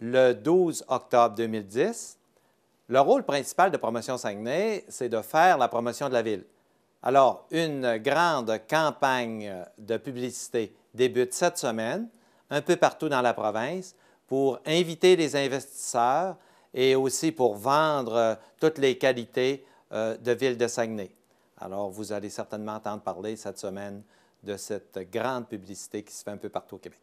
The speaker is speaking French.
le 12 octobre 2010, le rôle principal de Promotion Saguenay, c'est de faire la promotion de la ville. Alors, une grande campagne de publicité débute cette semaine, un peu partout dans la province, pour inviter les investisseurs et aussi pour vendre euh, toutes les qualités euh, de Ville de Saguenay. Alors, vous allez certainement entendre parler cette semaine de cette grande publicité qui se fait un peu partout au Québec.